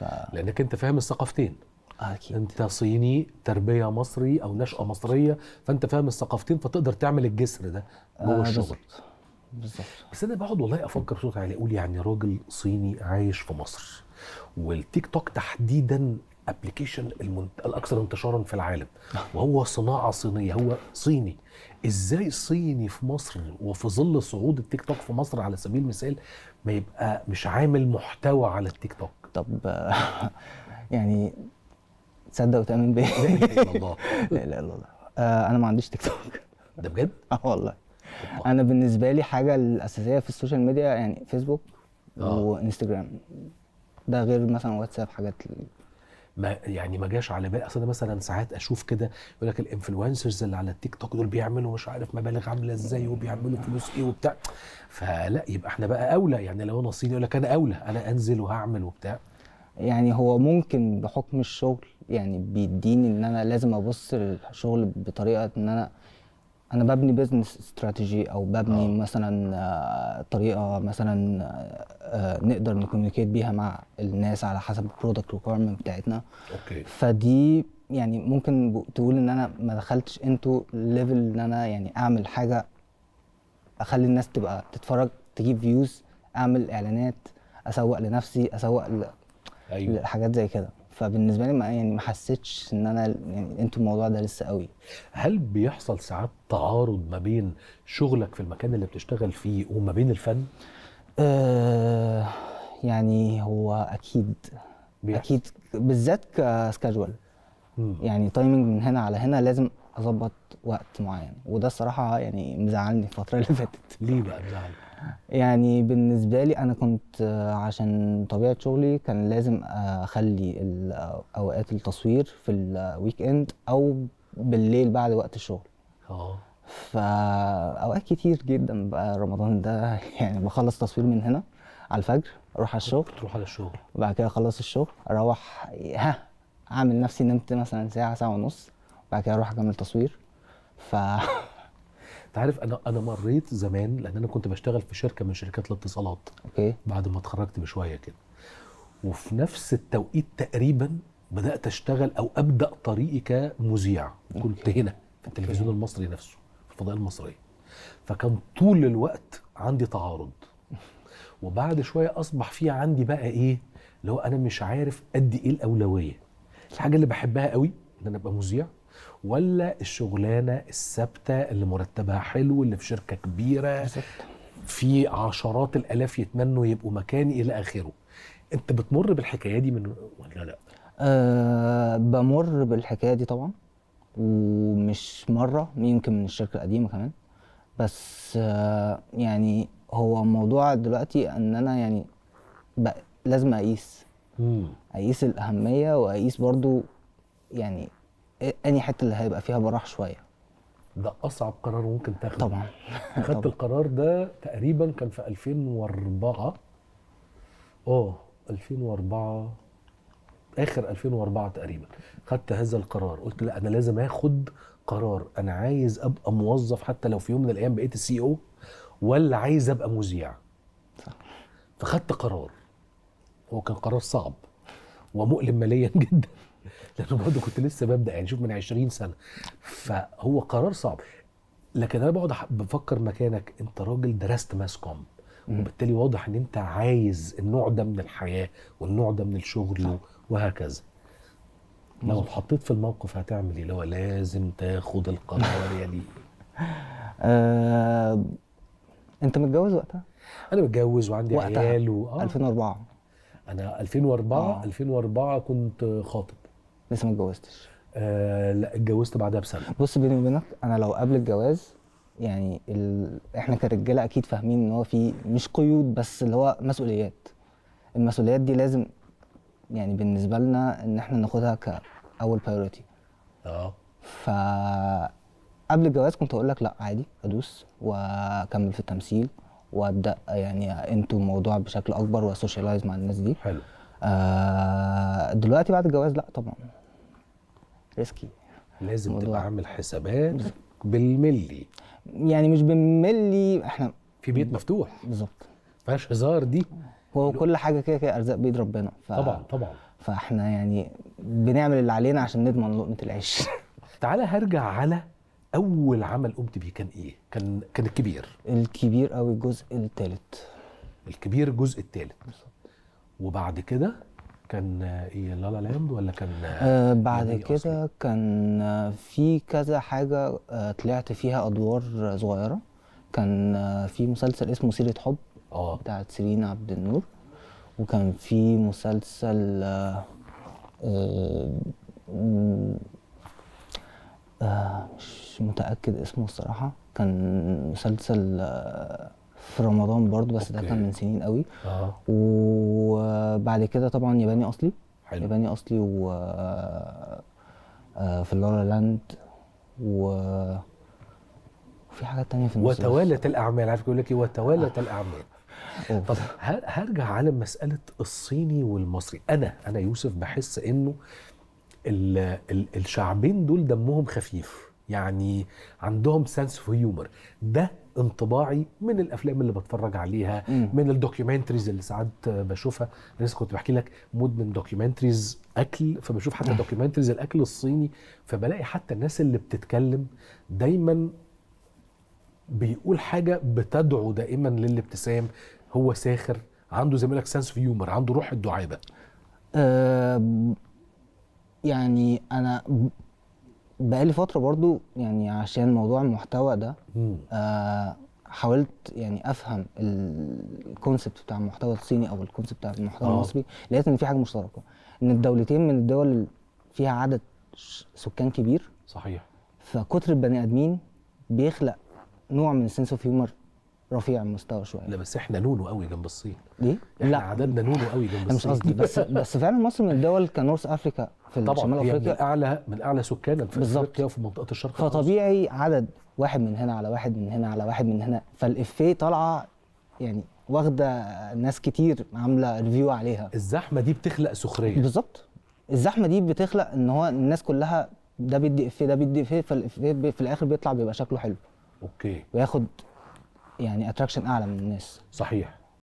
ف... لانك انت فاهم الثقافتين أكيد. انت صيني تربيه مصري او نشاه مصريه فانت فاهم الثقافتين فتقدر تعمل الجسر ده آه، جوه آه الشغل بالظبط بس انا بقعد والله افكر بصوت عالي اقول يعني راجل صيني عايش في مصر والتيك توك تحديدا ابلكيشن المنت... الاكثر انتشارا في العالم نعم. وهو صناعه صينيه هو صيني ازاي صيني في مصر وفي ظل صعود التيك توك في مصر على سبيل المثال ما يبقى مش عامل محتوى على التيك توك طب يعني تصدق وتامن بيه لا اله الا الله لا اله الا الله آه، انا ما عنديش تيك توك ده بجد؟ اه والله انا بالنسبه لي حاجه الاساسيه في السوشيال ميديا يعني فيسبوك آه. وانستجرام ده غير مثلا واتساب حاجات ما يعني ما جاش على بالي اصل انا مثلا ساعات اشوف كده يقول لك الانفلونسرز اللي على التيك توك دول بيعملوا مش عارف مبالغ عامله ازاي وبيعملوا فلوس ايه وبتاع فلا يبقى احنا بقى اولى يعني لو انا صيني يقول لك انا اولى انا انزل وهعمل وبتاع يعني هو ممكن بحكم الشغل يعني بيديني ان انا لازم ابص للشغل بطريقه ان انا انا ببني بزنس استراتيجي او ببني أوه. مثلا آه، طريقه مثلا آه، نقدر نكوميونيكيت بيها مع الناس على حسب البرودكت ريكويرمنت بتاعتنا اوكي فدي يعني ممكن تقول ان انا ما دخلتش انتو ليفل ان انا يعني اعمل حاجه اخلي الناس تبقى تتفرج تجيب فيوز اعمل اعلانات اسوق لنفسي اسوق ل... أيوة. لحاجات زي كده فبالنسبه لي ما يعني ما حسيتش ان انا يعني انتوا الموضوع ده لسه قوي هل بيحصل ساعات تعارض ما بين شغلك في المكان اللي بتشتغل فيه وما بين الفن آه يعني هو اكيد بيحصل. اكيد بالذات كاسكاجول يعني تايمنج من هنا على هنا لازم اظبط وقت معين وده الصراحه يعني مزعلني الفتره اللي فاتت ليه بقى مزعلك يعني بالنسبه لي انا كنت آه، عشان طبيعه شغلي كان لازم آه، اخلي اوقات التصوير في الويك اند او بالليل بعد وقت الشغل اه فاوقات كتير جدا بقى رمضان ده يعني بخلص تصوير من هنا على الفجر اروح على الشغل تروح على الشغل وبعد كده اخلص الشغل اروح ها اعمل نفسي نمت مثلا ساعه ساعه ونص وبعد كده اروح اكمل تصوير ف انت عارف انا انا مريت زمان لان انا كنت بشتغل في شركه من شركات الاتصالات اوكي بعد ما اتخرجت بشويه كده وفي نفس التوقيت تقريبا بدات اشتغل او ابدا طريقي كمذيع كنت هنا في التلفزيون أوكي. المصري نفسه في الفضاء المصريه فكان طول الوقت عندي تعارض وبعد شويه اصبح في عندي بقى ايه اللي هو انا مش عارف ادي ايه الاولويه الحاجه اللي بحبها قوي ان انا ابقى مذيع ولا الشغلانه الثابته اللي مرتبها حلو اللي في شركه كبيره في عشرات الالاف يتمنوا يبقوا مكاني الى اخره انت بتمر بالحكايه دي من ولا لا أه بمر بالحكايه دي طبعا ومش مره يمكن من الشركه القديمه كمان بس أه يعني هو موضوع دلوقتي ان انا يعني لازم اقيس مم. اقيس الاهميه واقيس برضو يعني إيه، اني حته اللي هيبقى فيها براح شويه ده اصعب قرار ممكن تاخده طبعا خدت القرار ده تقريبا كان في 2004 اه 2004 اخر 2004 تقريبا خدت هذا القرار قلت لا انا لازم اخد قرار انا عايز ابقى موظف حتى لو في يوم من الايام بقيت السي او ولا عايز ابقى مذيع صح فخدت قرار هو كان قرار صعب ومؤلم ماليا جدا لانه برضه كنت لسه ببدا يعني شوف من 20 سنه فهو قرار صعب لكن انا بقعد بفكر مكانك انت راجل درست ماس كوم وبالتالي واضح ان انت عايز النوع ده من الحياه والنوع ده من الشغل وهكذا لو اتحطيت في الموقف هتعمل ايه لو لازم تاخد القرار يعني دي آه، انت متجوز وقتها انا متجوز وعندي عيال و... آه. 2004 انا 2004 آه. 2004 كنت خاطب لسه ما اتجوزتش آه لا اتجوزت بعدها بسنه بص بيني وبينك انا لو قبل الجواز يعني ال... احنا كرجاله اكيد فاهمين ان هو في مش قيود بس اللي هو مسؤوليات المسؤوليات دي لازم يعني بالنسبه لنا ان احنا ناخدها كاول بايورتي اه ف قبل الجواز كنت اقول لك لا عادي ادوس واكمل في التمثيل وابدا يعني انتو الموضوع بشكل اكبر واسوشيالايز مع الناس دي حلو آه دلوقتي بعد الجواز لا طبعا ريسكي لازم موضوع. تبقى عامل حسابات بالملي يعني مش بالملي احنا في بيت مفتوح بالظبط فيهاش هزار دي هو كل حاجه كده كده ارزاق بيد ربنا ف... طبعا طبعا فاحنا يعني بنعمل اللي علينا عشان نضمن لقمه العيش تعالى هرجع على اول عمل قمت بيه كان ايه كان كان الكبير الكبير قوي الجزء الثالث الكبير الجزء الثالث وبعد كده كان ايه لالا لاند ولا كان آه إيه، إيه، بعد إيه، كده كان في كذا حاجه آه، طلعت فيها ادوار صغيره كان آه، في مسلسل اسمه سيره حب اه بتاعت سيرين عبد النور وكان في مسلسل آه، مش متاكد اسمه الصراحه كان مسلسل في رمضان برضه بس ده كان من سنين قوي آه. وبعد كده طبعا ياباني اصلي حلو. ياباني اصلي و آه، آه، في لارا لاند و وفي حاجات تانية في النص وتوالت الاعمال عارف يقول لك ايه وتوالت آه. الاعمال طب هرجع على مساله الصيني والمصري انا انا يوسف بحس انه الشعبين دول دمهم خفيف يعني عندهم سنس اوف هيومر ده انطباعي من الافلام اللي بتفرج عليها مم. من الدوكيومنتريز اللي ساعات بشوفها لسه كنت بحكي لك مدمن دوكيومنتريز اكل فبشوف حتى دوكيومنتريز الاكل الصيني فبلاقي حتى الناس اللي بتتكلم دايما بيقول حاجه بتدعو دائما للابتسام هو ساخر عنده زي ما لك سنس في هيومر عنده روح الدعابه أه يعني انا بقالي فتره برضو يعني عشان موضوع المحتوى ده آه حاولت يعني افهم الكونسبت بتاع المحتوى الصيني او الكونسبت بتاع المحتوى آه. المصري لقيت ان في حاجه مشتركه ان الدولتين من الدول فيها عدد سكان كبير صحيح فكتر البني ادمين بيخلق نوع من السنس اوف هيومر رفيع المستوى شويه لا بس احنا نونو قوي جنب الصين ليه؟ احنا لا. عددنا نونو قوي جنب الصين مش قصدي بس بس فعلا مصر من الدول كنورث افريكا في طبعا شمال افريقيا من اعلى من اعلى سكانا في افريقيا وفي منطقه الشرق فطبيعي عدد واحد من هنا على واحد من هنا على واحد من هنا فالافيه طالعه يعني واخده ناس كتير عامله ريفيو عليها الزحمه دي بتخلق سخريه بالظبط الزحمه دي بتخلق ان هو الناس كلها ده بيدي افيه ده بيدي افيه فالافيه في الاخر بيطلع بيبقى شكله حلو اوكي وياخد يعني اتراكشن اعلى من الناس صحيح